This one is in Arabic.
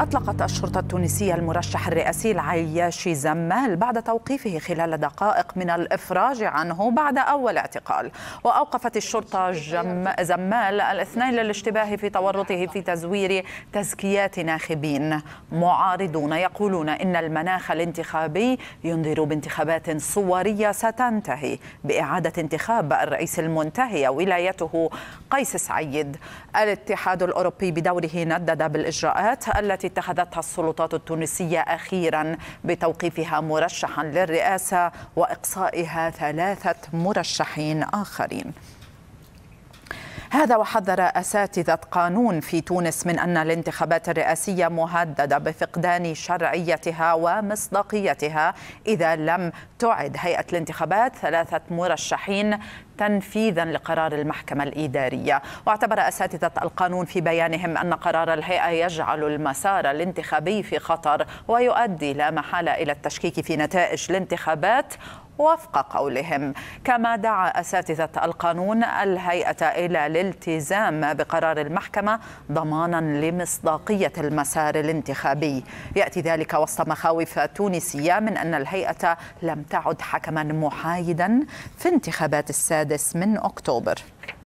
أطلقت الشرطة التونسية المرشح الرئاسي العياشي زمال بعد توقيفه خلال دقائق من الإفراج عنه بعد أول اعتقال وأوقفت الشرطة جم زمال الاثنين للاشتباه في تورطه في تزوير تزكيات ناخبين معارضون يقولون إن المناخ الانتخابي ينذر بانتخابات صورية ستنتهي بإعادة انتخاب الرئيس المنتهي ولايته قيس سعيد الاتحاد الأوروبي بدوره ندد بالإجراءات التي التي اتخذتها السلطات التونسية أخيرا بتوقيفها مرشحا للرئاسة وإقصائها ثلاثة مرشحين آخرين هذا وحذر أساتذة قانون في تونس من أن الانتخابات الرئاسية مهددة بفقدان شرعيتها ومصداقيتها إذا لم تعد هيئة الانتخابات ثلاثة مرشحين تنفيذا لقرار المحكمة الإدارية واعتبر أساتذة القانون في بيانهم أن قرار الهيئة يجعل المسار الانتخابي في خطر ويؤدي لا محالة إلى التشكيك في نتائج الانتخابات وفق قولهم كما دعا أساتذة القانون الهيئة إلى الالتزام بقرار المحكمة ضمانا لمصداقية المسار الانتخابي يأتي ذلك وسط مخاوف تونسية من أن الهيئة لم تعد حكما محايدا في انتخابات السادس من أكتوبر